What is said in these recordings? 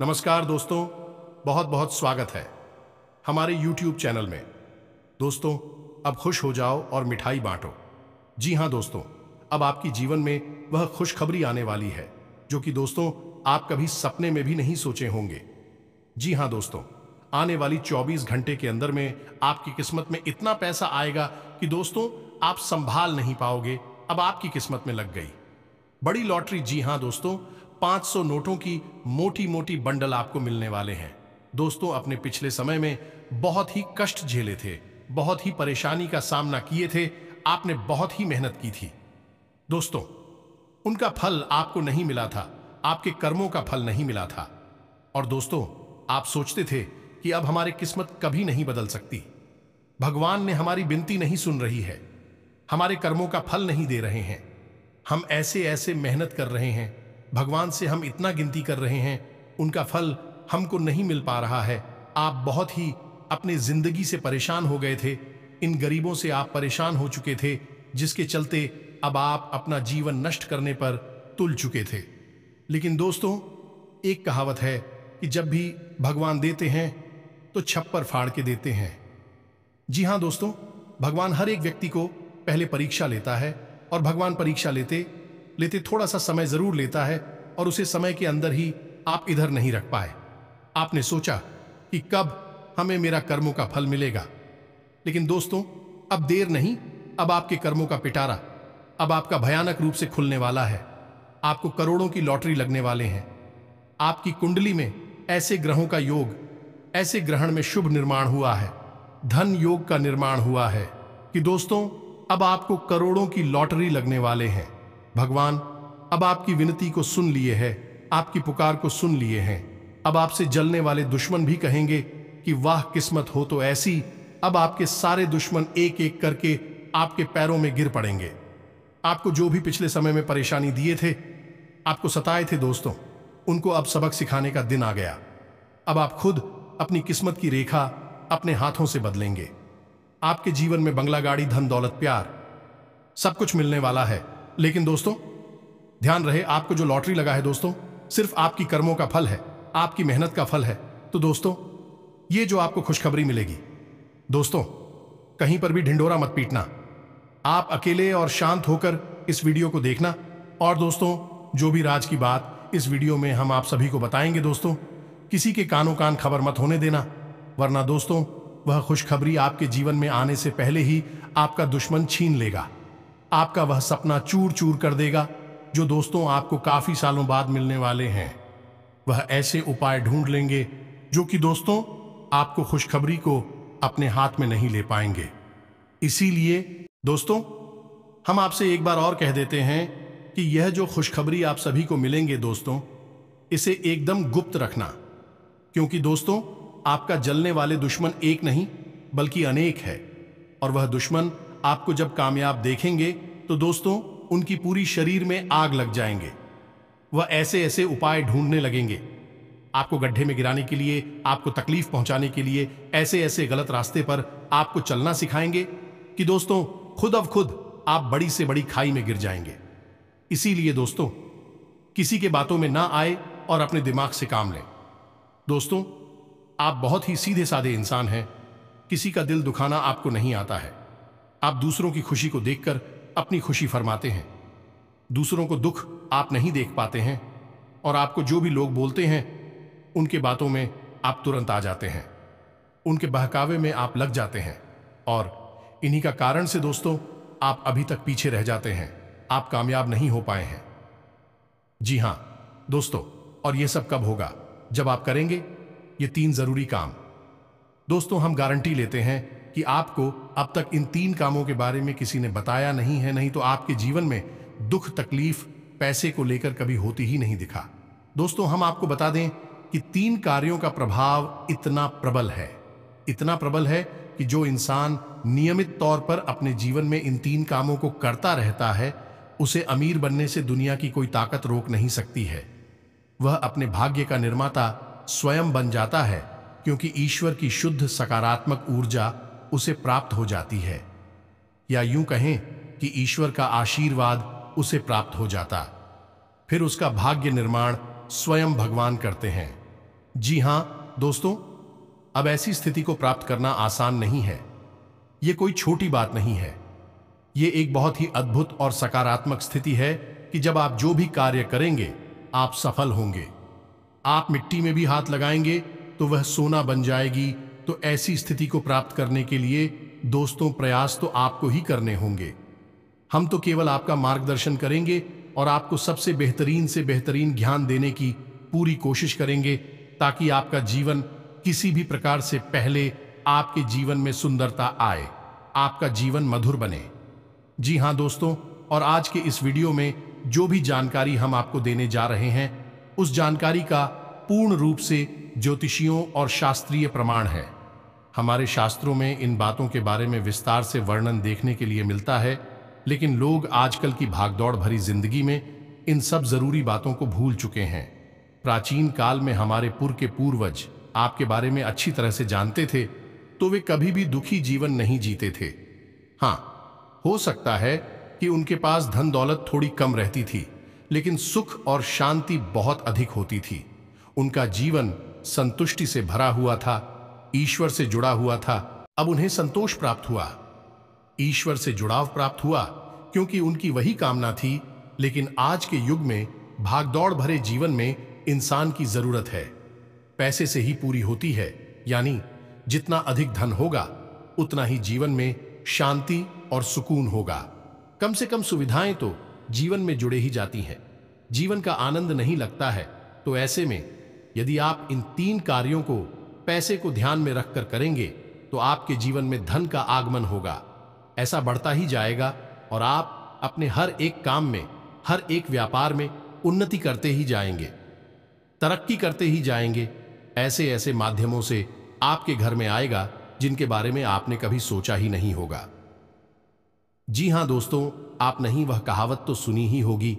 नमस्कार दोस्तों बहुत बहुत स्वागत है हमारे YouTube चैनल में दोस्तों अब खुश हो जाओ और मिठाई बांटो जी हाँ दोस्तों अब आपकी जीवन में वह खुशखबरी आने वाली है जो कि दोस्तों आप कभी सपने में भी नहीं सोचे होंगे जी हाँ दोस्तों आने वाली 24 घंटे के अंदर में आपकी किस्मत में इतना पैसा आएगा कि दोस्तों आप संभाल नहीं पाओगे अब आपकी किस्मत में लग गई बड़ी लॉटरी जी हाँ दोस्तों 500 नोटों की मोटी मोटी बंडल आपको मिलने वाले हैं दोस्तों अपने पिछले समय में बहुत ही कष्ट झेले थे बहुत ही परेशानी का सामना किए थे आपने बहुत ही मेहनत की थी दोस्तों उनका फल आपको नहीं मिला था आपके कर्मों का फल नहीं मिला था और दोस्तों आप सोचते थे कि अब हमारी किस्मत कभी नहीं बदल सकती भगवान ने हमारी बिनती नहीं सुन रही है हमारे कर्मों का फल नहीं दे रहे हैं हम ऐसे ऐसे मेहनत कर रहे हैं भगवान से हम इतना गिनती कर रहे हैं उनका फल हमको नहीं मिल पा रहा है आप बहुत ही अपने जिंदगी से परेशान हो गए थे इन गरीबों से आप परेशान हो चुके थे जिसके चलते अब आप अपना जीवन नष्ट करने पर तुल चुके थे लेकिन दोस्तों एक कहावत है कि जब भी भगवान देते हैं तो छप्पर फाड़ के देते हैं जी हाँ दोस्तों भगवान हर एक व्यक्ति को पहले परीक्षा लेता है और भगवान परीक्षा लेते लेते थोड़ा सा समय जरूर लेता है और उसे समय के अंदर ही आप इधर नहीं रख पाए आपने सोचा कि कब हमें मेरा कर्मों का फल मिलेगा लेकिन दोस्तों अब देर नहीं अब आपके कर्मों का पिटारा अब आपका भयानक रूप से खुलने वाला है आपको करोड़ों की लॉटरी लगने वाले हैं आपकी कुंडली में ऐसे ग्रहों का योग ऐसे ग्रहण में शुभ निर्माण हुआ है धन योग का निर्माण हुआ है कि दोस्तों अब आपको करोड़ों की लॉटरी लगने वाले हैं भगवान अब आपकी विनती को सुन लिए है आपकी पुकार को सुन लिए हैं अब आपसे जलने वाले दुश्मन भी कहेंगे कि वाह किस्मत हो तो ऐसी अब आपके सारे दुश्मन एक एक करके आपके पैरों में गिर पड़ेंगे आपको जो भी पिछले समय में परेशानी दिए थे आपको सताए थे दोस्तों उनको अब सबक सिखाने का दिन आ गया अब आप खुद अपनी किस्मत की रेखा अपने हाथों से बदलेंगे आपके जीवन में बंगला गाड़ी धन दौलत प्यार सब कुछ मिलने वाला है लेकिन दोस्तों ध्यान रहे आपको जो लॉटरी लगा है दोस्तों सिर्फ आपकी कर्मों का फल है आपकी मेहनत का फल है तो दोस्तों ये जो आपको खुशखबरी मिलेगी दोस्तों कहीं पर भी ढिंडोरा मत पीटना आप अकेले और शांत होकर इस वीडियो को देखना और दोस्तों जो भी राज की बात इस वीडियो में हम आप सभी को बताएंगे दोस्तों किसी के कानों कान खबर मत होने देना वरना दोस्तों वह खुशखबरी आपके जीवन में आने से पहले ही आपका दुश्मन छीन लेगा आपका वह सपना चूर चूर कर देगा जो दोस्तों आपको काफी सालों बाद मिलने वाले हैं वह ऐसे उपाय ढूंढ लेंगे जो कि दोस्तों आपको खुशखबरी को अपने हाथ में नहीं ले पाएंगे इसीलिए दोस्तों हम आपसे एक बार और कह देते हैं कि यह जो खुशखबरी आप सभी को मिलेंगे दोस्तों इसे एकदम गुप्त रखना क्योंकि दोस्तों आपका जलने वाले दुश्मन एक नहीं बल्कि अनेक है और वह दुश्मन आपको जब कामयाब देखेंगे तो दोस्तों उनकी पूरी शरीर में आग लग जाएंगे वह ऐसे ऐसे उपाय ढूंढने लगेंगे आपको गड्ढे में गिराने के लिए आपको तकलीफ पहुंचाने के लिए ऐसे ऐसे गलत रास्ते पर आपको चलना सिखाएंगे कि दोस्तों खुद अब खुद आप बड़ी से बड़ी खाई में गिर जाएंगे इसीलिए दोस्तों किसी के बातों में ना आए और अपने दिमाग से काम लें दोस्तों आप बहुत ही सीधे साधे इंसान हैं किसी का दिल दुखाना आपको नहीं आता है आप दूसरों की खुशी को देखकर अपनी खुशी फरमाते हैं दूसरों को दुख आप नहीं देख पाते हैं और आपको जो भी लोग बोलते हैं उनके बातों में आप तुरंत आ जाते हैं उनके बहकावे में आप लग जाते हैं और इन्हीं का कारण से दोस्तों आप अभी तक पीछे रह जाते हैं आप कामयाब नहीं हो पाए हैं जी हां दोस्तों और यह सब कब होगा जब आप करेंगे ये तीन जरूरी काम दोस्तों हम गारंटी लेते हैं कि आपको अब तक इन तीन कामों के बारे में किसी ने बताया नहीं है नहीं तो आपके जीवन में दुख तकलीफ पैसे को लेकर कभी होती ही नहीं दिखा दोस्तों हम आपको बता दें कि तीन कार्यों का प्रभाव इतना प्रबल है इतना प्रबल है कि जो इंसान नियमित तौर पर अपने जीवन में इन तीन कामों को करता रहता है उसे अमीर बनने से दुनिया की कोई ताकत रोक नहीं सकती है वह अपने भाग्य का निर्माता स्वयं बन जाता है क्योंकि ईश्वर की शुद्ध सकारात्मक ऊर्जा उसे प्राप्त हो जाती है या यूं कहें कि ईश्वर का आशीर्वाद उसे प्राप्त हो जाता फिर उसका भाग्य निर्माण स्वयं भगवान करते हैं जी हां दोस्तों अब ऐसी स्थिति को प्राप्त करना आसान नहीं है यह कोई छोटी बात नहीं है यह एक बहुत ही अद्भुत और सकारात्मक स्थिति है कि जब आप जो भी कार्य करेंगे आप सफल होंगे आप मिट्टी में भी हाथ लगाएंगे तो वह सोना बन जाएगी तो ऐसी स्थिति को प्राप्त करने के लिए दोस्तों प्रयास तो आपको ही करने होंगे हम तो केवल आपका मार्गदर्शन करेंगे और आपको सबसे बेहतरीन से बेहतरीन ज्ञान देने की पूरी कोशिश करेंगे ताकि आपका जीवन किसी भी प्रकार से पहले आपके जीवन में सुंदरता आए आपका जीवन मधुर बने जी हाँ दोस्तों और आज के इस वीडियो में जो भी जानकारी हम आपको देने जा रहे हैं उस जानकारी का पूर्ण रूप से ज्योतिषियों और शास्त्रीय प्रमाण है हमारे शास्त्रों में इन बातों के बारे में विस्तार से वर्णन देखने के लिए मिलता है लेकिन लोग आजकल की भागदौड़ भरी जिंदगी में इन सब जरूरी बातों को भूल चुके हैं प्राचीन काल में हमारे पुर के पूर्वज आपके बारे में अच्छी तरह से जानते थे तो वे कभी भी दुखी जीवन नहीं जीते थे हाँ हो सकता है कि उनके पास धन दौलत थोड़ी कम रहती थी लेकिन सुख और शांति बहुत अधिक होती थी उनका जीवन संतुष्टि से भरा हुआ था ईश्वर से जुड़ा हुआ था अब उन्हें संतोष प्राप्त हुआ ईश्वर से जुड़ाव प्राप्त हुआ क्योंकि उनकी वही कामना थी लेकिन आज के युग में भागदौड़ भरे जीवन में इंसान की जरूरत है पैसे से ही पूरी होती है यानी जितना अधिक धन होगा उतना ही जीवन में शांति और सुकून होगा कम से कम सुविधाएं तो जीवन में जुड़े ही जाती हैं जीवन का आनंद नहीं लगता है तो ऐसे में यदि आप इन तीन कार्यों को पैसे को ध्यान में रखकर करेंगे तो आपके जीवन में धन का आगमन होगा ऐसा बढ़ता ही जाएगा और आप अपने हर एक काम में हर एक व्यापार में उन्नति करते ही जाएंगे तरक्की करते ही जाएंगे ऐसे ऐसे माध्यमों से आपके घर में आएगा जिनके बारे में आपने कभी सोचा ही नहीं होगा जी हां दोस्तों आप नहीं वह कहावत तो सुनी ही होगी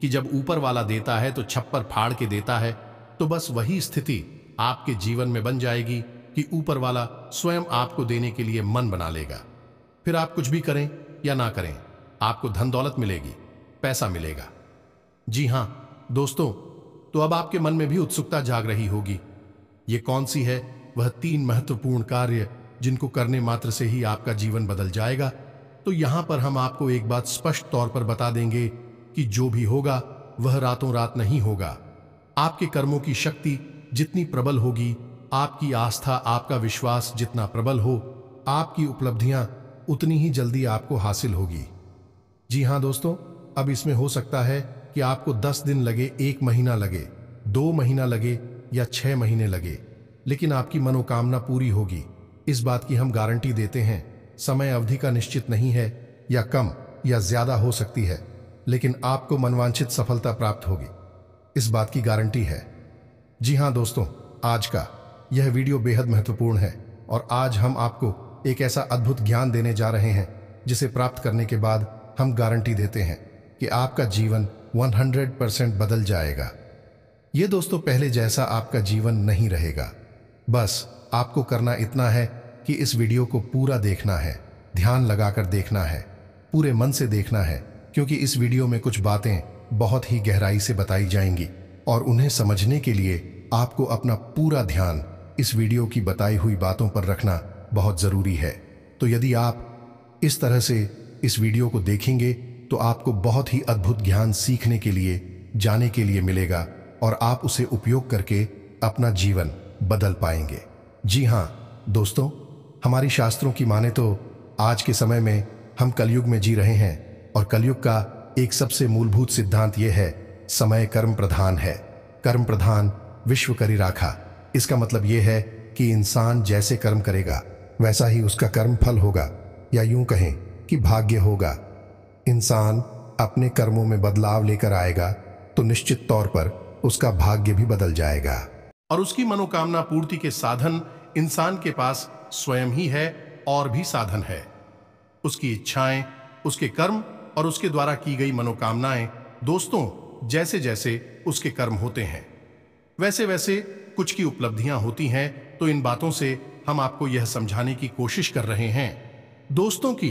कि जब ऊपर वाला देता है तो छप्पर फाड़ के देता है तो बस वही स्थिति आपके जीवन में बन जाएगी कि ऊपर वाला स्वयं आपको देने के लिए मन बना लेगा फिर आप कुछ भी करें या ना करें आपको धन दौलत मिलेगी पैसा मिलेगा जी हां दोस्तों तो अब आपके मन में भी उत्सुकता जाग रही होगी ये कौन सी है वह तीन महत्वपूर्ण कार्य जिनको करने मात्र से ही आपका जीवन बदल जाएगा तो यहां पर हम आपको एक बात स्पष्ट तौर पर बता देंगे कि जो भी होगा वह रातों रात नहीं होगा आपके कर्मों की शक्ति जितनी प्रबल होगी आपकी आस्था आपका विश्वास जितना प्रबल हो आपकी उपलब्धियां उतनी ही जल्दी आपको हासिल होगी जी हां दोस्तों अब इसमें हो सकता है कि आपको दस दिन लगे एक महीना लगे दो महीना लगे या छह महीने लगे लेकिन आपकी मनोकामना पूरी होगी इस बात की हम गारंटी देते हैं समय अवधि का निश्चित नहीं है या कम या ज्यादा हो सकती है लेकिन आपको मनवांछित सफलता प्राप्त होगी इस बात की गारंटी है जी हाँ दोस्तों आज का यह वीडियो बेहद महत्वपूर्ण है और आज हम आपको एक ऐसा अद्भुत ज्ञान देने जा रहे हैं जिसे प्राप्त करने के बाद हम गारंटी देते हैं कि आपका जीवन 100 परसेंट बदल जाएगा ये दोस्तों पहले जैसा आपका जीवन नहीं रहेगा बस आपको करना इतना है कि इस वीडियो को पूरा देखना है ध्यान लगाकर देखना है पूरे मन से देखना है क्योंकि इस वीडियो में कुछ बातें बहुत ही गहराई से बताई जाएंगी और उन्हें समझने के लिए आपको अपना पूरा ध्यान इस वीडियो की बताई हुई बातों पर रखना बहुत ज़रूरी है तो यदि आप इस तरह से इस वीडियो को देखेंगे तो आपको बहुत ही अद्भुत ज्ञान सीखने के लिए जाने के लिए मिलेगा और आप उसे उपयोग करके अपना जीवन बदल पाएंगे जी हाँ दोस्तों हमारी शास्त्रों की माने तो आज के समय में हम कलयुग में जी रहे हैं और कलयुग का एक सबसे मूलभूत सिद्धांत यह है समय कर्म प्रधान है कर्म प्रधान विश्व करी राखा इसका मतलब यह है कि इंसान जैसे कर्म करेगा वैसा ही उसका कर्म फल होगा या यूं कहें कि भाग्य होगा इंसान अपने कर्मों में बदलाव लेकर आएगा तो निश्चित तौर पर उसका भाग्य भी बदल जाएगा और उसकी मनोकामना पूर्ति के साधन इंसान के पास स्वयं ही है और भी साधन है उसकी इच्छाएं उसके कर्म और उसके द्वारा की गई मनोकामनाएं दोस्तों जैसे जैसे उसके कर्म होते हैं वैसे वैसे कुछ की उपलब्धियां होती हैं तो इन बातों से हम आपको यह समझाने की कोशिश कर रहे हैं दोस्तों की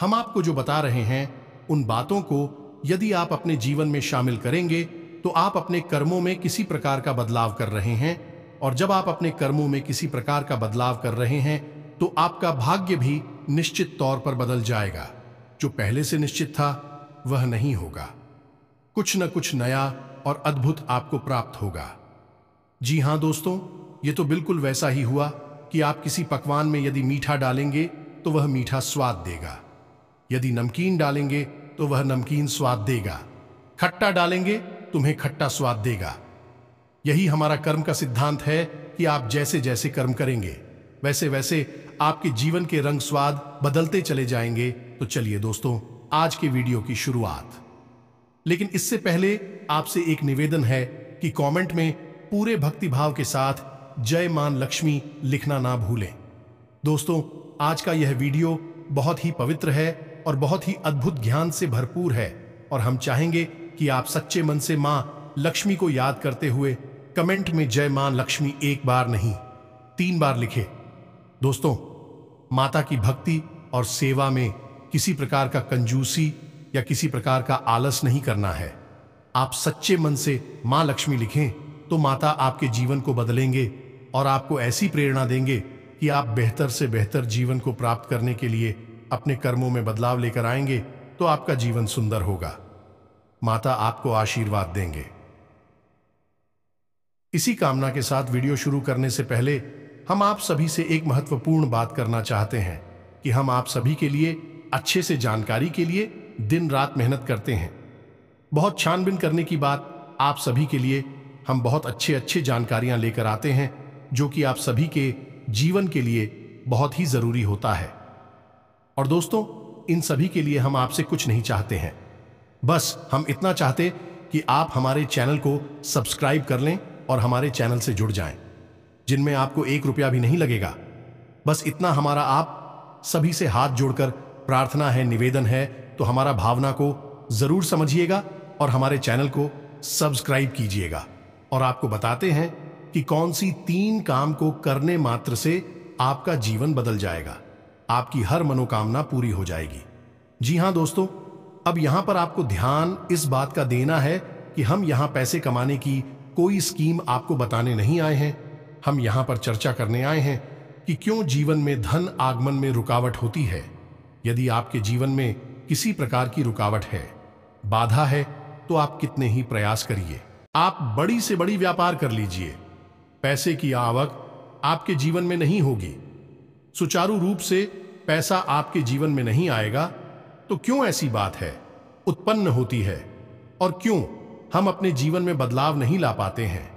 हम आपको जो बता रहे हैं उन बातों को यदि आप अपने जीवन में शामिल करेंगे तो आप अपने कर्मों में किसी प्रकार का बदलाव कर रहे हैं और जब आप अपने कर्मों में किसी प्रकार का बदलाव कर रहे हैं तो आपका भाग्य भी निश्चित तौर पर बदल जाएगा जो पहले से निश्चित था वह नहीं होगा कुछ न कुछ नया और अद्भुत आपको प्राप्त होगा जी हां दोस्तों ये तो बिल्कुल वैसा ही हुआ कि आप किसी पकवान में यदि मीठा डालेंगे तो वह मीठा स्वाद देगा यदि नमकीन डालेंगे तो वह नमकीन स्वाद देगा खट्टा डालेंगे तुम्हें खट्टा स्वाद देगा यही हमारा कर्म का सिद्धांत है कि आप जैसे जैसे कर्म करेंगे वैसे वैसे आपके जीवन के रंग स्वाद बदलते चले जाएंगे तो चलिए दोस्तों आज के वीडियो की शुरुआत लेकिन इससे पहले आपसे एक निवेदन है कि कमेंट में पूरे भक्तिभाव के साथ जय मान लक्ष्मी लिखना ना भूलें दोस्तों आज का यह वीडियो बहुत ही पवित्र है और बहुत ही अद्भुत ज्ञान से भरपूर है और हम चाहेंगे कि आप सच्चे मन से मां लक्ष्मी को याद करते हुए कमेंट में जय मां लक्ष्मी एक बार नहीं तीन बार लिखे दोस्तों माता की भक्ति और सेवा में किसी प्रकार का कंजूसी या किसी प्रकार का आलस नहीं करना है आप सच्चे मन से मां लक्ष्मी लिखें तो माता आपके जीवन को बदलेंगे और आपको ऐसी प्रेरणा देंगे कि आप बेहतर से बेहतर जीवन को प्राप्त करने के लिए अपने कर्मों में बदलाव लेकर आएंगे तो आपका जीवन सुंदर होगा माता आपको आशीर्वाद देंगे इसी कामना के साथ वीडियो शुरू करने से पहले हम आप सभी से एक महत्वपूर्ण बात करना चाहते हैं कि हम आप सभी के लिए अच्छे से जानकारी के लिए दिन रात मेहनत करते हैं बहुत छानबीन करने की बात आप सभी के लिए हम बहुत अच्छे अच्छे जानकारियां लेकर आते हैं जो कि आप सभी के जीवन के लिए बहुत ही ज़रूरी होता है और दोस्तों इन सभी के लिए हम आपसे कुछ नहीं चाहते हैं बस हम इतना चाहते कि आप हमारे चैनल को सब्सक्राइब कर लें और हमारे चैनल से जुड़ जाएं, जिनमें आपको एक रुपया भी नहीं लगेगा बस इतना हमारा आप सभी से हाथ जोड़कर प्रार्थना है निवेदन है तो हमारा भावना को जरूर समझिएगा और हमारे चैनल को सब्सक्राइब कीजिएगा और आपको बताते हैं कि कौन सी तीन काम को करने मात्र से आपका जीवन बदल जाएगा आपकी हर मनोकामना पूरी हो जाएगी जी हाँ दोस्तों अब यहां पर आपको ध्यान इस बात का देना है कि हम यहां पैसे कमाने की कोई स्कीम आपको बताने नहीं आए हैं हम यहां पर चर्चा करने आए हैं कि क्यों जीवन में धन आगमन में रुकावट होती है यदि आपके जीवन में किसी प्रकार की रुकावट है बाधा है तो आप कितने ही प्रयास करिए आप बड़ी से बड़ी व्यापार कर लीजिए पैसे की आवक आपके जीवन में नहीं होगी सुचारू रूप से पैसा आपके जीवन में नहीं आएगा तो क्यों ऐसी बात है उत्पन्न होती है और क्यों हम अपने जीवन में बदलाव नहीं ला पाते हैं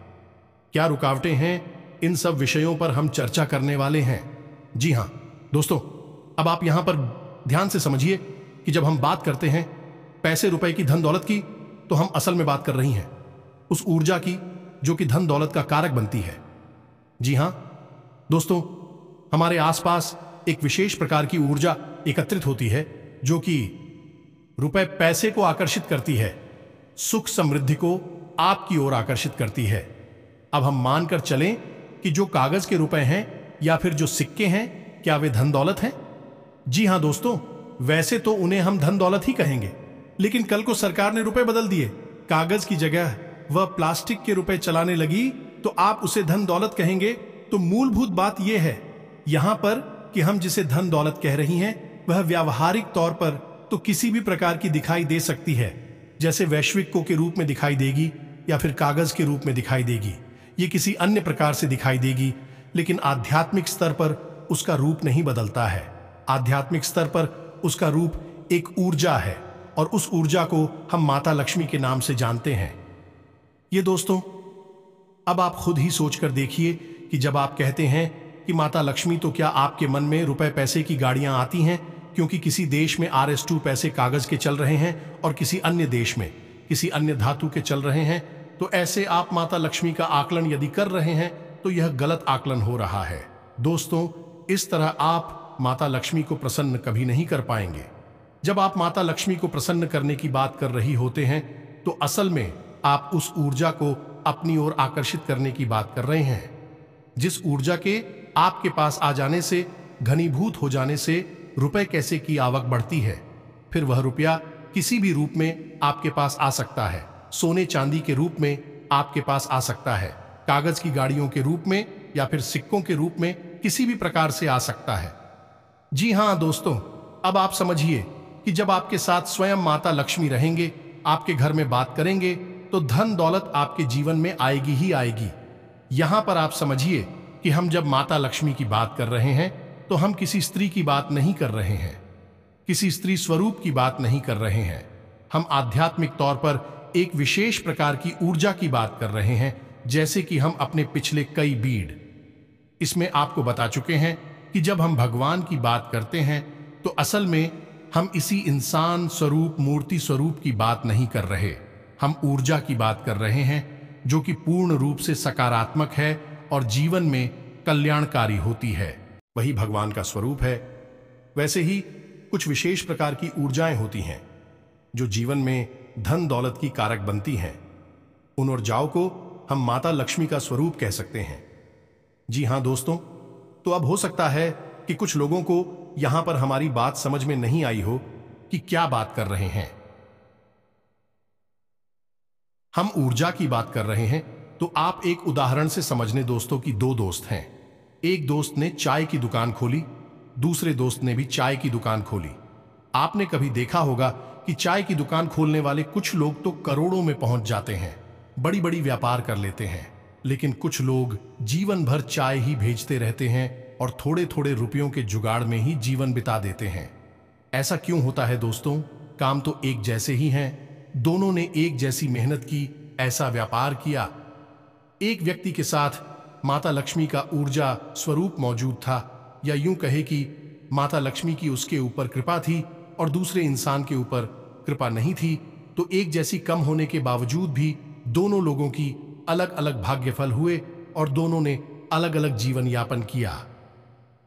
क्या रुकावटें हैं इन सब विषयों पर हम चर्चा करने वाले हैं जी हाँ दोस्तों अब आप यहां पर ध्यान से समझिए कि जब हम बात करते हैं पैसे रुपए की धन दौलत की तो हम असल में बात कर रही हैं उस ऊर्जा की जो कि धन दौलत का कारक बनती है जी हां दोस्तों हमारे आसपास एक विशेष प्रकार की ऊर्जा एकत्रित होती है जो कि रुपए पैसे को आकर्षित करती है सुख समृद्धि को आपकी ओर आकर्षित करती है अब हम मानकर चलें कि जो कागज के रुपए हैं या फिर जो सिक्के हैं क्या वे धन दौलत हैं जी हाँ दोस्तों वैसे तो उन्हें हम धन दौलत ही कहेंगे लेकिन कल को सरकार ने रुपए बदल दिए कागज की जगह वह प्लास्टिक के रुपए चलाने लगी तो आप उसे धन दौलत कहेंगे तो मूलभूत बात यह है यहां पर कि हम जिसे धन दौलत कह रही हैं वह व्यावहारिक तौर पर तो किसी भी प्रकार की दिखाई दे सकती है जैसे वैश्विक को के रूप में दिखाई देगी या फिर कागज के रूप में दिखाई देगी ये किसी अन्य प्रकार से दिखाई देगी लेकिन आध्यात्मिक स्तर पर उसका रूप नहीं बदलता है आध्यात्मिक स्तर पर उसका रूप एक ऊर्जा है और उस ऊर्जा को हम माता लक्ष्मी के नाम से जानते हैं ये दोस्तों अब आप खुद ही सोचकर देखिए कि जब आप कहते हैं कि माता लक्ष्मी तो क्या आपके मन में रुपए पैसे की गाड़ियां आती हैं क्योंकि किसी देश में आर एस टू पैसे कागज के चल रहे हैं और किसी अन्य देश में किसी अन्य धातु के चल रहे हैं तो ऐसे आप माता लक्ष्मी का आकलन यदि कर रहे हैं तो यह गलत आकलन हो रहा है दोस्तों इस तरह आप माता लक्ष्मी को प्रसन्न कभी नहीं कर पाएंगे जब आप माता लक्ष्मी को प्रसन्न करने की बात कर रही होते हैं तो असल में आप उस ऊर्जा को अपनी ओर आकर्षित करने की बात कर रहे हैं जिस ऊर्जा के आपके पास आ जाने से घनीभूत हो जाने से रुपए कैसे की आवक बढ़ती है फिर वह रुपया किसी भी रूप में आपके पास आ सकता है सोने चांदी के रूप में आपके पास आ सकता है कागज की गाड़ियों के रूप में या फिर सिक्कों के रूप में किसी भी प्रकार से आ सकता है जी हाँ दोस्तों अब आप समझिए कि जब आपके साथ स्वयं माता लक्ष्मी रहेंगे आपके घर में बात करेंगे तो धन दौलत आपके जीवन में आएगी ही आएगी यहां पर आप समझिए कि हम जब माता लक्ष्मी की बात कर रहे हैं तो हम किसी स्त्री की बात नहीं कर रहे हैं किसी स्त्री स्वरूप की बात नहीं कर रहे हैं हम आध्यात्मिक तौर पर एक विशेष प्रकार की ऊर्जा की बात कर रहे हैं जैसे कि हम अपने पिछले कई बीड इसमें आपको बता चुके हैं कि जब हम भगवान की बात करते हैं तो असल में हम इसी इंसान स्वरूप मूर्ति स्वरूप की बात नहीं कर रहे हम ऊर्जा की बात कर रहे हैं जो कि पूर्ण रूप से सकारात्मक है और जीवन में कल्याणकारी होती है वही भगवान का स्वरूप है वैसे ही कुछ विशेष प्रकार की ऊर्जाएं होती हैं जो जीवन में धन दौलत की कारक बनती हैं उन ऊर्जाओं को हम माता लक्ष्मी का स्वरूप कह सकते हैं जी हां दोस्तों तो अब हो सकता है कि कुछ लोगों को यहां पर हमारी बात समझ में नहीं आई हो कि क्या बात कर रहे हैं हम ऊर्जा की बात कर रहे हैं तो आप एक उदाहरण से समझने दोस्तों की दो दोस्त हैं एक दोस्त ने चाय की दुकान खोली दूसरे दोस्त ने भी चाय की दुकान खोली आपने कभी देखा होगा कि चाय की दुकान खोलने वाले कुछ लोग तो करोड़ों में पहुंच जाते हैं बड़ी बड़ी व्यापार कर लेते हैं लेकिन कुछ लोग जीवन भर चाय ही भेजते रहते हैं और थोड़े थोड़े रुपयों के जुगाड़ में ही जीवन बिता देते हैं ऐसा क्यों होता है दोस्तों काम तो एक जैसे ही हैं दोनों ने एक जैसी मेहनत की ऐसा व्यापार किया एक व्यक्ति के साथ माता लक्ष्मी का ऊर्जा स्वरूप मौजूद था या यूं कहे कि माता लक्ष्मी की उसके ऊपर कृपा थी और दूसरे इंसान के ऊपर कृपा नहीं थी तो एक जैसी कम होने के बावजूद भी दोनों लोगों की अलग अलग भाग्यफल हुए और दोनों ने अलग अलग जीवन यापन किया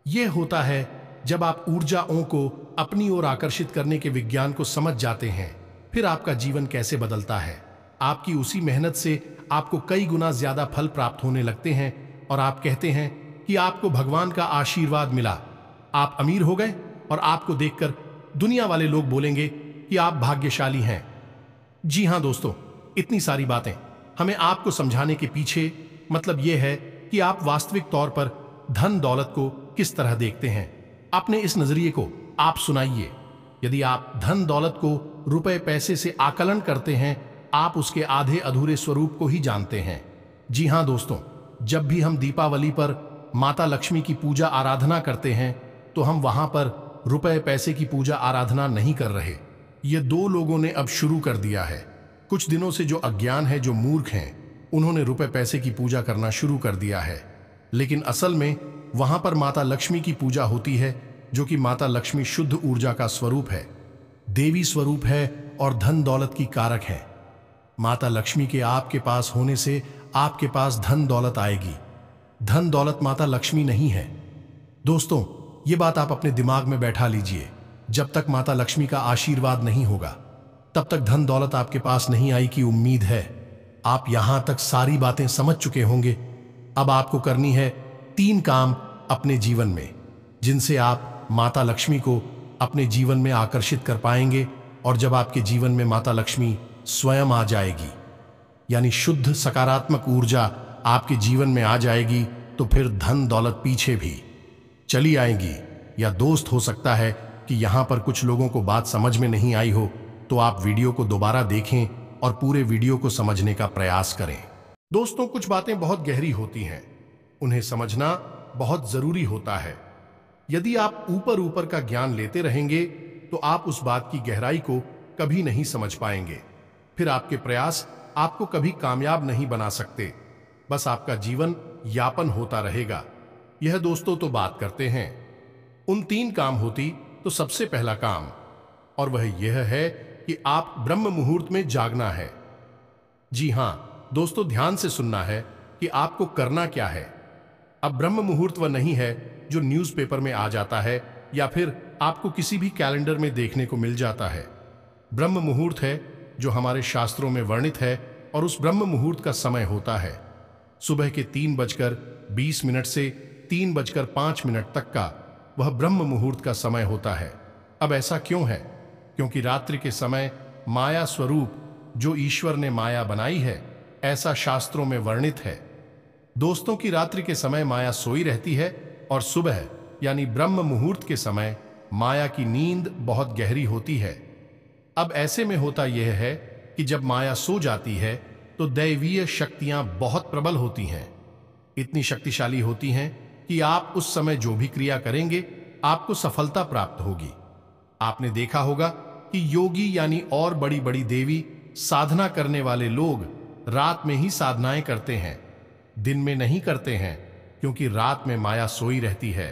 यह होता है जब आप ऊर्जाओं को अपनी ओर आकर्षित करने के विज्ञान को समझ जाते हैं फिर आपका जीवन कैसे बदलता है आपकी उसी मेहनत से आपको कई गुना ज्यादा फल प्राप्त होने लगते हैं और आप कहते हैं कि आपको भगवान का आशीर्वाद मिला आप अमीर हो गए और आपको देखकर दुनिया वाले लोग बोलेंगे कि आप भाग्यशाली हैं जी हां दोस्तों इतनी सारी बातें हमें आपको समझाने के पीछे मतलब यह है कि आप वास्तविक तौर पर धन दौलत को किस तरह देखते हैं अपने इस नजरिए को आप सुनाइए यदि आप धन दौलत को रुपए पैसे से आकलन करते हैं आप उसके आधे अधूरे स्वरूप को ही जानते हैं जी हाँ दोस्तों जब भी हम दीपावली पर माता लक्ष्मी की पूजा आराधना करते हैं तो हम वहां पर रुपए पैसे की पूजा आराधना नहीं कर रहे ये दो लोगों ने अब शुरू कर दिया है कुछ दिनों से जो अज्ञान है जो मूर्ख हैं उन्होंने रुपए पैसे की पूजा करना शुरू कर दिया है लेकिन असल में वहां पर माता लक्ष्मी की पूजा होती है जो कि माता लक्ष्मी शुद्ध ऊर्जा का स्वरूप है देवी स्वरूप है और धन दौलत की कारक है माता लक्ष्मी के आपके पास होने से आपके पास धन दौलत आएगी धन दौलत माता लक्ष्मी नहीं है दोस्तों ये बात आप अपने दिमाग में बैठा लीजिए जब तक माता लक्ष्मी का आशीर्वाद नहीं होगा तब तक धन दौलत आपके पास नहीं आई की उम्मीद है आप यहां तक सारी बातें समझ चुके होंगे अब आपको करनी है तीन काम अपने जीवन में जिनसे आप माता लक्ष्मी को अपने जीवन में आकर्षित कर पाएंगे और जब आपके जीवन में माता लक्ष्मी स्वयं आ जाएगी यानी शुद्ध सकारात्मक ऊर्जा आपके जीवन में आ जाएगी तो फिर धन दौलत पीछे भी चली आएंगी या दोस्त हो सकता है कि यहां पर कुछ लोगों को बात समझ में नहीं आई हो तो आप वीडियो को दोबारा देखें और पूरे वीडियो को समझने का प्रयास करें दोस्तों कुछ बातें बहुत गहरी होती हैं उन्हें समझना बहुत जरूरी होता है यदि आप ऊपर ऊपर का ज्ञान लेते रहेंगे तो आप उस बात की गहराई को कभी नहीं समझ पाएंगे फिर आपके प्रयास आपको कभी कामयाब नहीं बना सकते बस आपका जीवन यापन होता रहेगा यह दोस्तों तो बात करते हैं उन तीन काम होती तो सबसे पहला काम और वह यह है कि आप ब्रह्म मुहूर्त में जागना है जी हां दोस्तों ध्यान से सुनना है कि आपको करना क्या है अब ब्रह्म मुहूर्त वह नहीं है जो न्यूज़पेपर में आ जाता है या फिर आपको किसी भी कैलेंडर में देखने को मिल जाता है ब्रह्म मुहूर्त है जो हमारे शास्त्रों में वर्णित है और उस ब्रह्म मुहूर्त का समय होता है सुबह के तीन बजकर बीस मिनट से तीन बजकर पांच मिनट तक का वह ब्रह्म मुहूर्त का समय होता है अब ऐसा क्यों है क्योंकि रात्रि के समय माया स्वरूप जो ईश्वर ने माया बनाई है ऐसा शास्त्रों में वर्णित है दोस्तों की रात्रि के समय माया सोई रहती है और सुबह यानी ब्रह्म मुहूर्त के समय माया की नींद बहुत गहरी होती है अब ऐसे में होता यह है कि जब माया सो जाती है तो दैवीय शक्तियां बहुत प्रबल होती हैं इतनी शक्तिशाली होती हैं कि आप उस समय जो भी क्रिया करेंगे आपको सफलता प्राप्त होगी आपने देखा होगा कि योगी यानी और बड़ी बड़ी देवी साधना करने वाले लोग रात में ही साधनाएं करते हैं दिन में नहीं करते हैं क्योंकि रात में माया सोई रहती है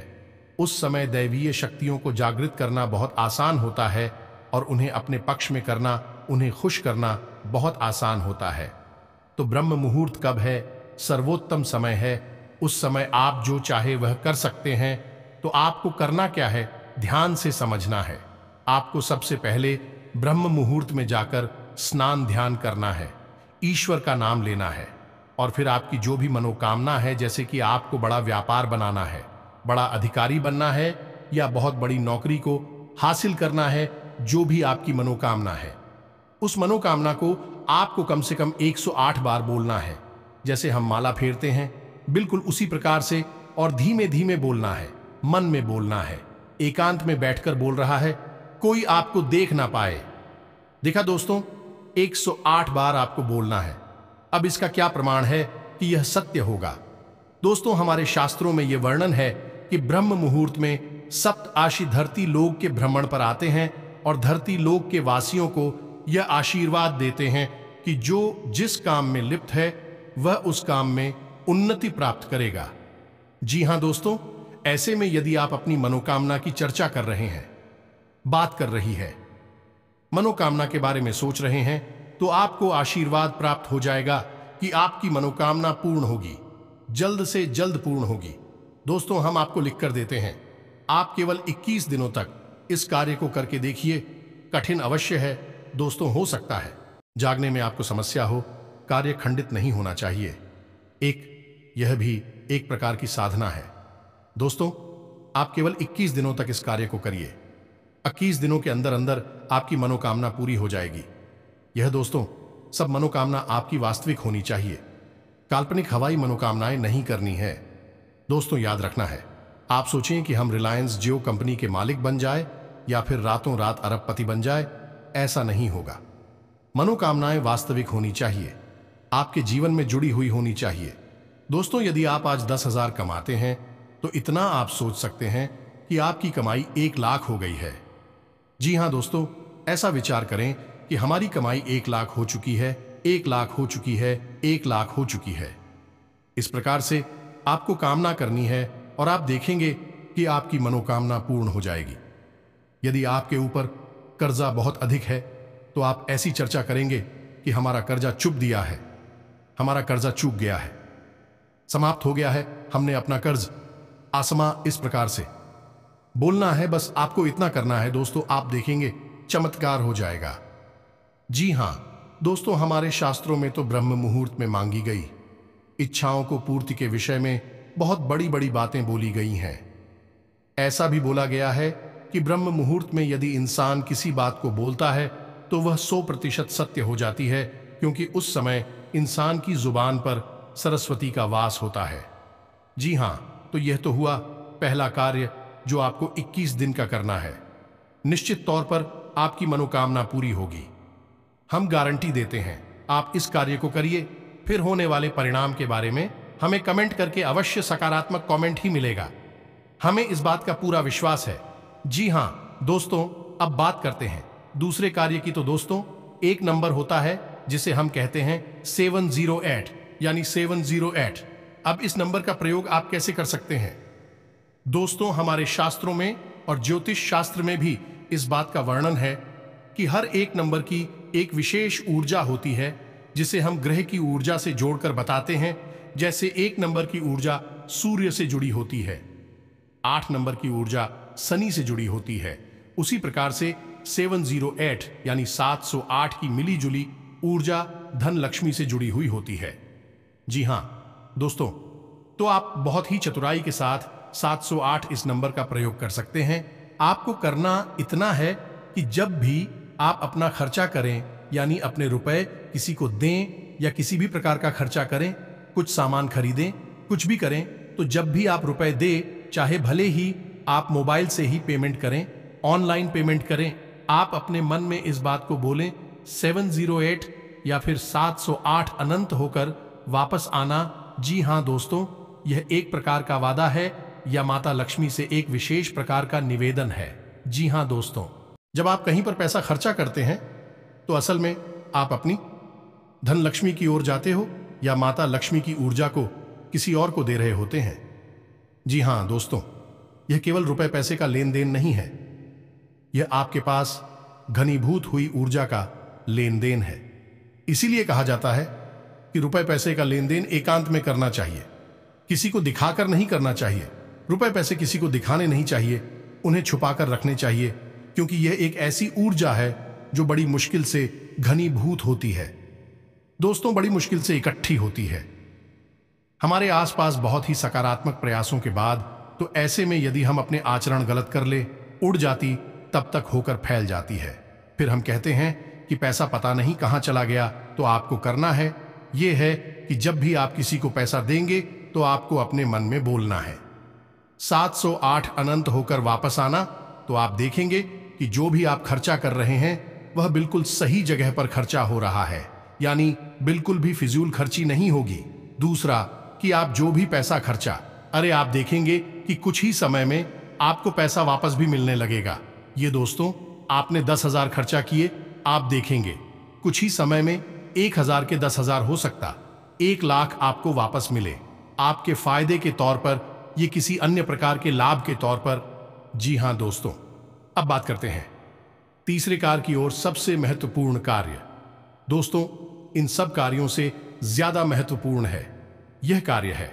उस समय दैवीय शक्तियों को जागृत करना बहुत आसान होता है और उन्हें अपने पक्ष में करना उन्हें खुश करना बहुत आसान होता है तो ब्रह्म मुहूर्त कब है सर्वोत्तम समय है उस समय आप जो चाहे वह कर सकते हैं तो आपको करना क्या है ध्यान से समझना है आपको सबसे पहले ब्रह्म मुहूर्त में जाकर स्नान ध्यान करना है ईश्वर का नाम लेना है और फिर आपकी जो भी मनोकामना है जैसे कि आपको बड़ा व्यापार बनाना है बड़ा अधिकारी बनना है या बहुत बड़ी नौकरी को हासिल करना है जो भी आपकी मनोकामना है उस मनोकामना को आपको कम से कम 108 बार बोलना है जैसे हम माला फेरते हैं बिल्कुल उसी प्रकार से और धीमे धीमे बोलना है मन में बोलना है एकांत में बैठकर बोल रहा है कोई आपको देख ना पाए देखा दोस्तों 108 बार आपको बोलना है अब इसका क्या प्रमाण है कि यह सत्य होगा दोस्तों हमारे शास्त्रों में यह वर्णन है कि ब्रह्म मुहूर्त में सप्त आशी धरती लोग के भ्रमण पर आते हैं और धरती लोग के वासियों को यह आशीर्वाद देते हैं कि जो जिस काम में लिप्त है वह उस काम में उन्नति प्राप्त करेगा जी हां दोस्तों ऐसे में यदि आप अपनी मनोकामना की चर्चा कर रहे हैं बात कर रही है मनोकामना के बारे में सोच रहे हैं तो आपको आशीर्वाद प्राप्त हो जाएगा कि आपकी मनोकामना पूर्ण होगी जल्द से जल्द पूर्ण होगी दोस्तों हम आपको लिख कर देते हैं आप केवल 21 दिनों तक इस कार्य को करके देखिए कठिन अवश्य है दोस्तों हो सकता है जागने में आपको समस्या हो कार्य खंडित नहीं होना चाहिए एक यह भी एक प्रकार की साधना है दोस्तों आप केवल 21 दिनों तक इस कार्य को करिए इक्कीस दिनों के अंदर अंदर आपकी मनोकामना पूरी हो जाएगी यह दोस्तों सब मनोकामना आपकी वास्तविक होनी चाहिए काल्पनिक हवाई मनोकामनाएं नहीं करनी है दोस्तों याद रखना है आप सोचिए कि हम रिलायंस जियो कंपनी के मालिक बन जाए या फिर रातों रात अरबपति बन जाए ऐसा नहीं होगा मनोकामनाएं वास्तविक होनी चाहिए आपके जीवन में जुड़ी हुई होनी चाहिए दोस्तों यदि आप आज दस हजार कमाते हैं तो इतना आप सोच सकते हैं कि आपकी कमाई एक लाख हो गई है जी हाँ दोस्तों ऐसा विचार करें कि हमारी कमाई एक लाख हो चुकी है एक लाख हो चुकी है एक लाख हो चुकी है इस प्रकार से आपको कामना करनी है और आप देखेंगे कि आपकी मनोकामना पूर्ण हो जाएगी यदि आपके ऊपर कर्जा बहुत अधिक है तो आप ऐसी चर्चा करेंगे कि हमारा कर्जा चुप दिया है हमारा कर्जा चूक गया है समाप्त हो गया है हमने अपना कर्ज आसमा इस प्रकार से बोलना है बस आपको इतना करना है दोस्तों आप देखेंगे चमत्कार हो जाएगा जी हाँ दोस्तों हमारे शास्त्रों में तो ब्रह्म मुहूर्त में मांगी गई इच्छाओं को पूर्ति के विषय में बहुत बड़ी बड़ी बातें बोली गई हैं ऐसा भी बोला गया है कि ब्रह्म मुहूर्त में यदि इंसान किसी बात को बोलता है तो वह सौ प्रतिशत सत्य हो जाती है क्योंकि उस समय इंसान की जुबान पर सरस्वती का वास होता है जी हाँ तो यह तो हुआ पहला कार्य जो आपको 21 दिन का करना है निश्चित तौर पर आपकी मनोकामना पूरी होगी हम गारंटी देते हैं आप इस कार्य को करिए फिर होने वाले परिणाम के बारे में हमें कमेंट करके अवश्य सकारात्मक कमेंट ही मिलेगा हमें इस बात का पूरा विश्वास है जी हाँ दोस्तों अब बात करते हैं दूसरे कार्य की तो दोस्तों एक नंबर होता है जिसे हम कहते हैं सेवन यानी सेवन अब इस नंबर का प्रयोग आप कैसे कर सकते हैं दोस्तों हमारे शास्त्रों में और ज्योतिष शास्त्र में भी इस बात का वर्णन है कि हर एक नंबर की एक विशेष ऊर्जा होती है जिसे हम ग्रह की ऊर्जा से जोड़कर बताते हैं जैसे एक नंबर की ऊर्जा सूर्य से जुड़ी होती है आठ नंबर की ऊर्जा शनि से जुड़ी होती है उसी प्रकार से 708 यानी 708 की मिली जुली ऊर्जा धन लक्ष्मी से जुड़ी हुई होती है जी हाँ दोस्तों तो आप बहुत ही चतुराई के साथ 708 इस नंबर का प्रयोग कर सकते हैं आपको करना इतना है कि जब भी आप अपना खर्चा करें यानी अपने रुपए किसी को दें या किसी भी प्रकार का खर्चा करें कुछ सामान खरीदें कुछ भी करें तो जब भी आप रुपए दे चाहे भले ही आप मोबाइल से ही पेमेंट करें ऑनलाइन पेमेंट करें आप अपने मन में इस बात को बोलें 708 या फिर 708 अनंत होकर वापस आना जी हाँ दोस्तों यह एक प्रकार का वादा है या माता लक्ष्मी से एक विशेष प्रकार का निवेदन है जी हाँ दोस्तों जब आप कहीं पर पैसा खर्चा करते हैं तो असल में आप अपनी धन लक्ष्मी की ओर जाते हो या माता लक्ष्मी की ऊर्जा को किसी और को दे रहे होते हैं जी हाँ दोस्तों यह केवल रुपए पैसे का लेन देन नहीं है यह आपके पास घनीभूत हुई ऊर्जा का लेन देन है इसीलिए कहा जाता है कि रुपए पैसे का लेन देन एकांत में करना चाहिए किसी को दिखाकर नहीं करना चाहिए रुपए पैसे किसी को दिखाने नहीं चाहिए उन्हें छुपाकर रखने चाहिए क्योंकि यह एक ऐसी ऊर्जा है जो बड़ी मुश्किल से घनीभूत होती है दोस्तों बड़ी मुश्किल से इकट्ठी होती है हमारे आसपास बहुत ही सकारात्मक प्रयासों के बाद तो ऐसे में यदि हम अपने आचरण गलत कर ले उड़ जाती तब तक होकर फैल जाती है फिर हम कहते हैं कि पैसा पता नहीं कहाँ चला गया तो आपको करना है ये है कि जब भी आप किसी को पैसा देंगे तो आपको अपने मन में बोलना है 708 अनंत होकर वापस आना तो आप देखेंगे कि जो भी आप खर्चा कर रहे हैं वह बिल्कुल सही जगह पर खर्चा हो रहा है यानी बिल्कुल भी फिजूल खर्ची नहीं होगी दूसरा कि आप जो भी पैसा खर्चा अरे आप देखेंगे कि कुछ ही समय में आपको पैसा वापस भी मिलने लगेगा ये दोस्तों आपने दस हजार खर्चा किए आप देखेंगे कुछ ही समय में एक हजार के दस हजार हो सकता एक लाख आपको वापस मिले आपके फायदे के तौर पर ये किसी अन्य प्रकार के लाभ के तौर पर जी हां दोस्तों अब बात करते हैं तीसरे कार की ओर सबसे महत्वपूर्ण कार्य दोस्तों इन सब कार्यों से ज्यादा महत्वपूर्ण है यह कार्य है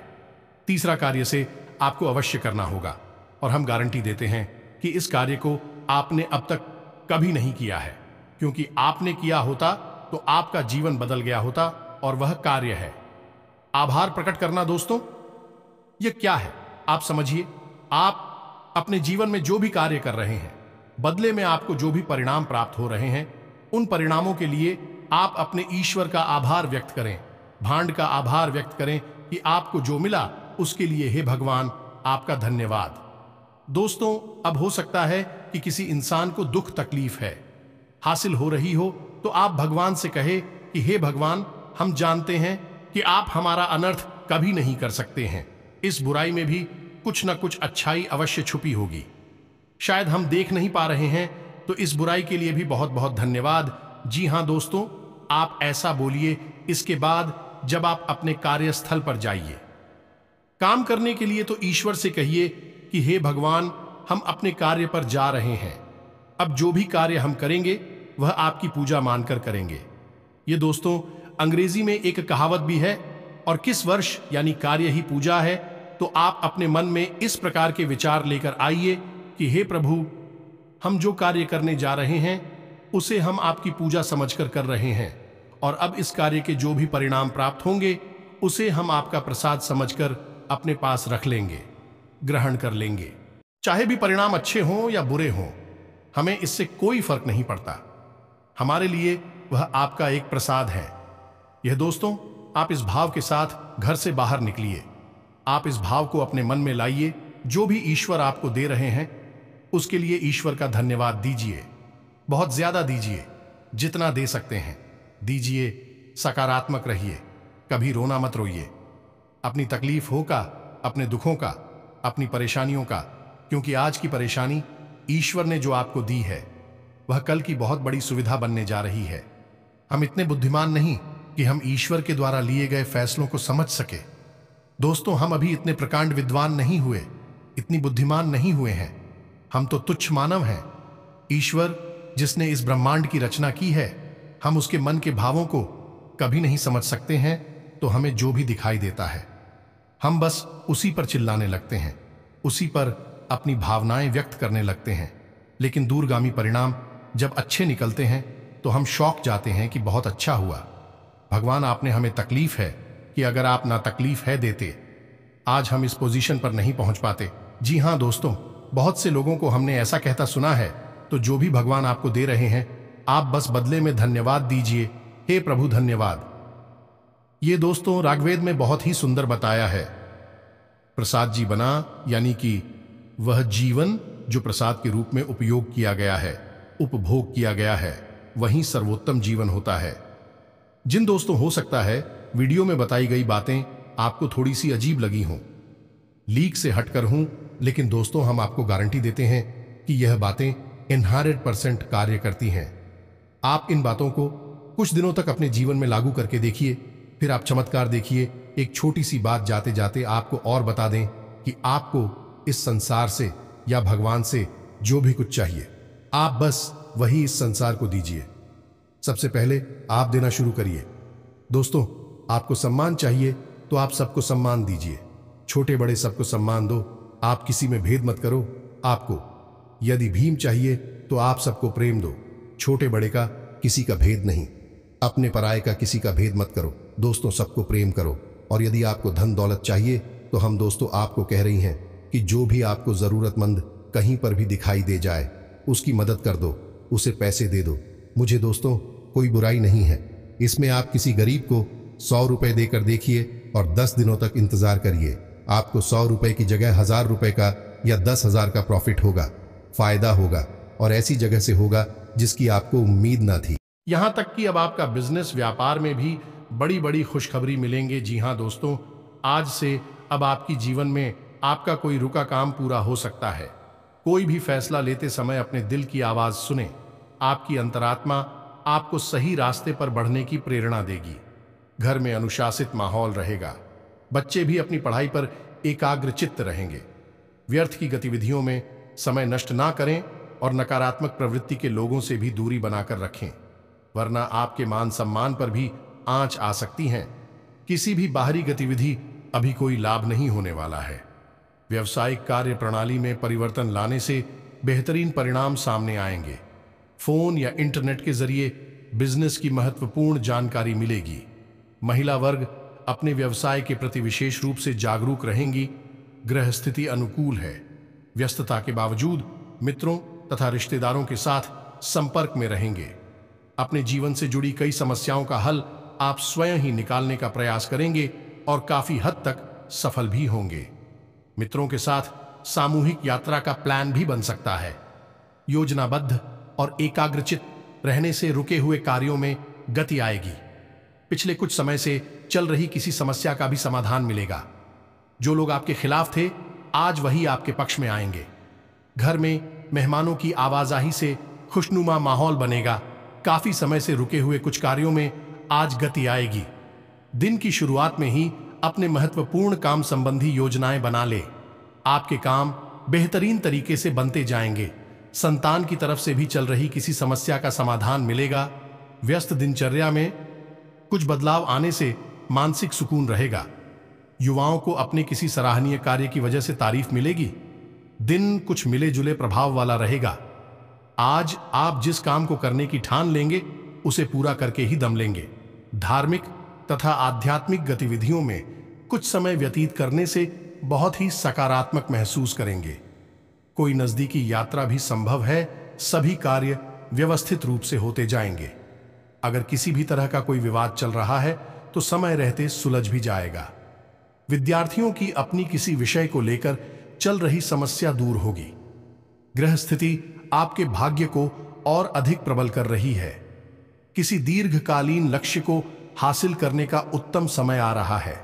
तीसरा कार्य से आपको अवश्य करना होगा और हम गारंटी देते हैं कि इस कार्य को आपने अब तक कभी नहीं किया है क्योंकि आपने किया होता तो आपका जीवन बदल गया होता और वह कार्य है आभार प्रकट करना दोस्तों यह क्या है आप समझिए आप अपने जीवन में जो भी कार्य कर रहे हैं बदले में आपको जो भी परिणाम प्राप्त हो रहे हैं उन परिणामों के लिए आप अपने ईश्वर का आभार व्यक्त करें भांड का आभार व्यक्त करें कि आपको जो मिला उसके लिए हे भगवान आपका धन्यवाद दोस्तों अब हो सकता है कि किसी इंसान को दुख तकलीफ है हासिल हो रही हो तो आप भगवान से कहे कि हे भगवान हम जानते हैं कि आप हमारा अनर्थ कभी नहीं कर सकते हैं इस बुराई में भी कुछ ना कुछ अच्छाई अवश्य छुपी होगी शायद हम देख नहीं पा रहे हैं तो इस बुराई के लिए भी बहुत बहुत धन्यवाद जी हाँ दोस्तों आप ऐसा बोलिए इसके बाद जब आप अपने कार्यस्थल पर जाइए काम करने के लिए तो ईश्वर से कहिए कि हे भगवान हम अपने कार्य पर जा रहे हैं अब जो भी कार्य हम करेंगे वह आपकी पूजा मानकर करेंगे ये दोस्तों अंग्रेजी में एक कहावत भी है और किस वर्ष यानी कार्य ही पूजा है तो आप अपने मन में इस प्रकार के विचार लेकर आइए कि हे प्रभु हम जो कार्य करने जा रहे हैं उसे हम आपकी पूजा समझकर कर रहे हैं और अब इस कार्य के जो भी परिणाम प्राप्त होंगे उसे हम आपका प्रसाद समझकर अपने पास रख लेंगे ग्रहण कर लेंगे चाहे भी परिणाम अच्छे हों या बुरे हों हमें इससे कोई फर्क नहीं पड़ता हमारे लिए वह आपका एक प्रसाद है यह दोस्तों आप इस भाव के साथ घर से बाहर निकलिए आप इस भाव को अपने मन में लाइए जो भी ईश्वर आपको दे रहे हैं उसके लिए ईश्वर का धन्यवाद दीजिए बहुत ज्यादा दीजिए जितना दे सकते हैं दीजिए सकारात्मक रहिए कभी रोना मत रोइए अपनी तकलीफ हो का अपने दुखों का अपनी परेशानियों का क्योंकि आज की परेशानी ईश्वर ने जो आपको दी है वह कल की बहुत बड़ी सुविधा बनने जा रही है हम इतने बुद्धिमान नहीं कि हम ईश्वर के द्वारा लिए गए फैसलों को समझ सके दोस्तों हम अभी इतने प्रकांड विद्वान नहीं हुए इतनी बुद्धिमान नहीं हुए हैं हम तो तुच्छ मानव हैं ईश्वर जिसने इस ब्रह्मांड की रचना की है हम उसके मन के भावों को कभी नहीं समझ सकते हैं तो हमें जो भी दिखाई देता है हम बस उसी पर चिल्लाने लगते हैं उसी पर अपनी भावनाएं व्यक्त करने लगते हैं लेकिन दूरगामी परिणाम जब अच्छे निकलते हैं तो हम शौक जाते हैं कि बहुत अच्छा हुआ भगवान आपने हमें तकलीफ है कि अगर आप ना तकलीफ है देते आज हम इस पोजीशन पर नहीं पहुंच पाते जी हाँ दोस्तों बहुत से लोगों को हमने ऐसा कहता सुना है तो जो भी भगवान आपको दे रहे हैं आप बस बदले में धन्यवाद दीजिए हे प्रभु धन्यवाद ये दोस्तों रागवेद में बहुत ही सुंदर बताया है प्रसाद जी बना यानी कि वह जीवन जो प्रसाद के रूप में उपयोग किया गया है उपभोग किया गया है वही सर्वोत्तम जीवन होता है जिन दोस्तों हो सकता है वीडियो में बताई गई बातें आपको थोड़ी सी अजीब लगी हों लीक से हटकर हूं लेकिन दोस्तों हम आपको गारंटी देते हैं कि यह बातें हंड्रेड परसेंट कार्य करती हैं आप इन बातों को कुछ दिनों तक अपने जीवन में लागू करके देखिए फिर आप चमत्कार देखिए एक छोटी सी बात जाते जाते आपको और बता दें कि आपको इस संसार से या भगवान से जो भी कुछ चाहिए आप बस वही इस संसार को दीजिए सबसे पहले आप देना शुरू करिए दोस्तों आपको सम्मान चाहिए तो आप सबको सम्मान दीजिए छोटे बड़े सबको सम्मान दो आप किसी में भेद मत करो आपको यदि भीम चाहिए तो आप सबको प्रेम दो छोटे बड़े का किसी का भेद नहीं अपने पराये का किसी का भेद मत करो दोस्तों सबको प्रेम करो और यदि आपको धन दौलत चाहिए तो हम दोस्तों आपको कह रही हैं कि जो भी आपको ज़रूरतमंद कहीं पर भी दिखाई दे जाए उसकी मदद कर दो उसे पैसे दे दो मुझे दोस्तों कोई बुराई नहीं है इसमें आप किसी गरीब को सौ रुपए देकर देखिए और दस दिनों तक इंतजार करिए आपको सौ रुपए की जगह हजार रुपए का या दस हजार का प्रॉफिट होगा फायदा होगा और ऐसी जगह से होगा जिसकी आपको उम्मीद ना थी यहां तक कि अब आपका बिजनेस व्यापार में भी बड़ी बड़ी खुशखबरी मिलेंगे जी हाँ दोस्तों आज से अब आपकी जीवन में आपका कोई रुका काम पूरा हो सकता है कोई भी फैसला लेते समय अपने दिल की आवाज सुने आपकी अंतरात्मा आपको सही रास्ते पर बढ़ने की प्रेरणा देगी घर में अनुशासित माहौल रहेगा बच्चे भी अपनी पढ़ाई पर चित्त रहेंगे व्यर्थ की गतिविधियों में समय नष्ट ना करें और नकारात्मक प्रवृत्ति के लोगों से भी दूरी बनाकर रखें वरना आपके मान सम्मान पर भी आंच आ सकती हैं किसी भी बाहरी गतिविधि अभी कोई लाभ नहीं होने वाला है व्यवसायिक कार्य प्रणाली में परिवर्तन लाने से बेहतरीन परिणाम सामने आएंगे फोन या इंटरनेट के जरिए बिजनेस की महत्वपूर्ण जानकारी मिलेगी महिला वर्ग अपने व्यवसाय के प्रति विशेष रूप से जागरूक रहेंगी ग्रह स्थिति अनुकूल है व्यस्तता के बावजूद मित्रों तथा रिश्तेदारों के साथ संपर्क में रहेंगे अपने जीवन से जुड़ी कई समस्याओं का हल आप स्वयं ही निकालने का प्रयास करेंगे और काफी हद तक सफल भी होंगे मित्रों के साथ सामूहिक यात्रा का प्लान भी बन सकता है योजनाबद्ध और एकाग्रचित रहने से रुके हुए कार्यों में गति आएगी पिछले कुछ समय से चल रही किसी समस्या का भी समाधान मिलेगा जो लोग आपके खिलाफ थे आज वही आपके पक्ष में आएंगे घर में मेहमानों की आवाजाही से खुशनुमा माहौल बनेगा काफी समय से रुके हुए कुछ कार्यों में आज गति आएगी दिन की शुरुआत में ही अपने महत्वपूर्ण काम संबंधी योजनाएं बना ले आपके काम बेहतरीन तरीके से बनते जाएंगे संतान की तरफ से भी चल रही किसी समस्या का समाधान मिलेगा व्यस्त दिनचर्या में कुछ बदलाव आने से मानसिक सुकून रहेगा युवाओं को अपने किसी सराहनीय कार्य की वजह से तारीफ मिलेगी दिन कुछ मिले जुले प्रभाव वाला रहेगा आज आप जिस काम को करने की ठान लेंगे उसे पूरा करके ही दम लेंगे धार्मिक तथा आध्यात्मिक गतिविधियों में कुछ समय व्यतीत करने से बहुत ही सकारात्मक महसूस करेंगे कोई नजदीकी यात्रा भी संभव है सभी कार्य व्यवस्थित रूप से होते जाएंगे अगर किसी भी तरह का कोई विवाद चल रहा है तो समय रहते सुलझ भी जाएगा विद्यार्थियों की अपनी किसी विषय को लेकर चल रही समस्या दूर होगी ग्रह स्थिति आपके भाग्य को और अधिक प्रबल कर रही है किसी दीर्घकालीन लक्ष्य को हासिल करने का उत्तम समय आ रहा है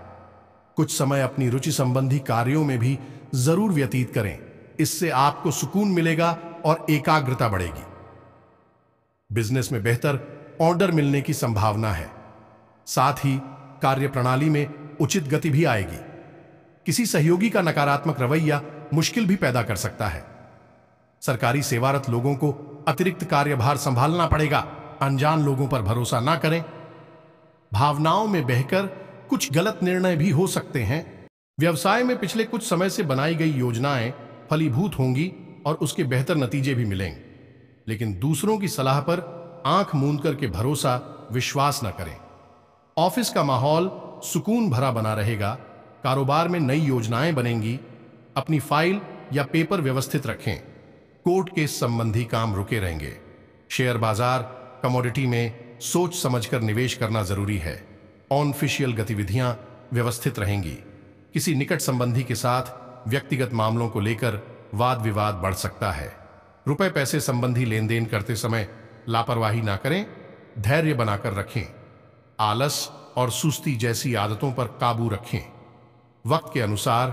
कुछ समय अपनी रुचि संबंधी कार्यों में भी जरूर व्यतीत करें इससे आपको सुकून मिलेगा और एकाग्रता बढ़ेगी बिजनेस में बेहतर ऑर्डर मिलने की संभावना है साथ ही कार्यप्रणाली में उचित गति भी आएगी किसी सहयोगी का नकारात्मक रवैया मुश्किल भी पैदा कर सकता है सरकारी सेवारत लोगों को अतिरिक्त कार्यभार संभालना पड़ेगा अनजान लोगों पर भरोसा ना करें भावनाओं में बहकर कुछ गलत निर्णय भी हो सकते हैं व्यवसाय में पिछले कुछ समय से बनाई गई योजनाएं फलीभूत होंगी और उसके बेहतर नतीजे भी मिलेंगे लेकिन दूसरों की सलाह पर आंख मूंद करके भरोसा विश्वास न करें ऑफिस का माहौल सुकून भरा बना रहेगा कारोबार में नई योजनाएं बनेंगी अपनी फाइल या पेपर व्यवस्थित रखें कोर्ट के संबंधी काम रुके रहेंगे शेयर बाजार कमोडिटी में सोच समझकर निवेश करना जरूरी है ऑनफिशियल गतिविधियां व्यवस्थित रहेंगी किसी निकट संबंधी के साथ व्यक्तिगत मामलों को लेकर वाद विवाद बढ़ सकता है रुपए पैसे संबंधी लेन देन करते समय लापरवाही ना करें धैर्य बनाकर रखें आलस और सुस्ती जैसी आदतों पर काबू रखें वक्त के अनुसार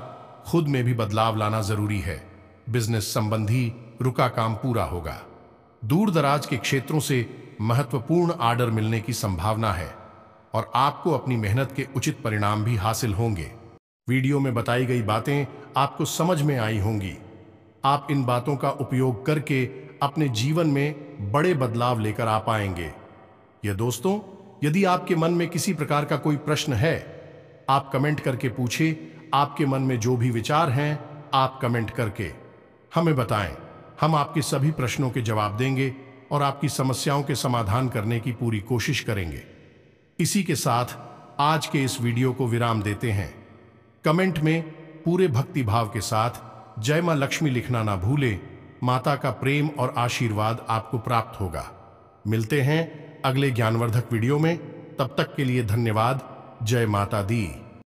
खुद में भी बदलाव लाना जरूरी है बिजनेस संबंधी रुका काम पूरा होगा दूर दराज के क्षेत्रों से महत्वपूर्ण आर्डर मिलने की संभावना है और आपको अपनी मेहनत के उचित परिणाम भी हासिल होंगे वीडियो में बताई गई बातें आपको समझ में आई होंगी आप इन बातों का उपयोग करके अपने जीवन में बड़े बदलाव लेकर आ पाएंगे ये दोस्तों यदि आपके मन में किसी प्रकार का कोई प्रश्न है आप कमेंट करके पूछे आपके मन में जो भी विचार हैं आप कमेंट करके हमें बताएं हम आपके सभी प्रश्नों के जवाब देंगे और आपकी समस्याओं के समाधान करने की पूरी कोशिश करेंगे इसी के साथ आज के इस वीडियो को विराम देते हैं कमेंट में पूरे भक्ति भाव के साथ जय मां लक्ष्मी लिखना ना भूलें माता का प्रेम और आशीर्वाद आपको प्राप्त होगा मिलते हैं अगले ज्ञानवर्धक वीडियो में तब तक के लिए धन्यवाद जय माता दी